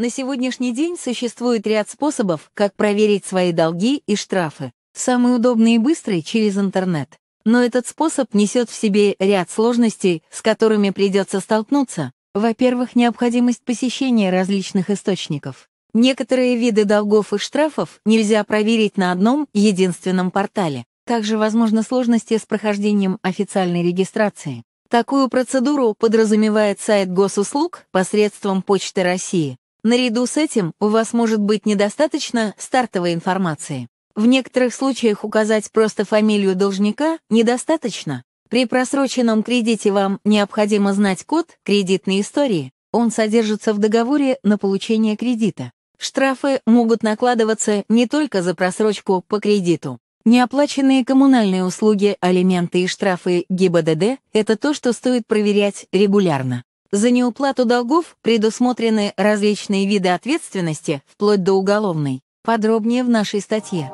На сегодняшний день существует ряд способов, как проверить свои долги и штрафы. Самый удобный и быстрый — через интернет. Но этот способ несет в себе ряд сложностей, с которыми придется столкнуться. Во-первых, необходимость посещения различных источников. Некоторые виды долгов и штрафов нельзя проверить на одном единственном портале. Также возможны сложности с прохождением официальной регистрации. Такую процедуру подразумевает сайт госуслуг посредством Почты России. Наряду с этим у вас может быть недостаточно стартовой информации. В некоторых случаях указать просто фамилию должника недостаточно. При просроченном кредите вам необходимо знать код кредитной истории. Он содержится в договоре на получение кредита. Штрафы могут накладываться не только за просрочку по кредиту. Неоплаченные коммунальные услуги, алименты и штрафы ГИБДД – это то, что стоит проверять регулярно. За неуплату долгов предусмотрены различные виды ответственности, вплоть до уголовной. Подробнее в нашей статье.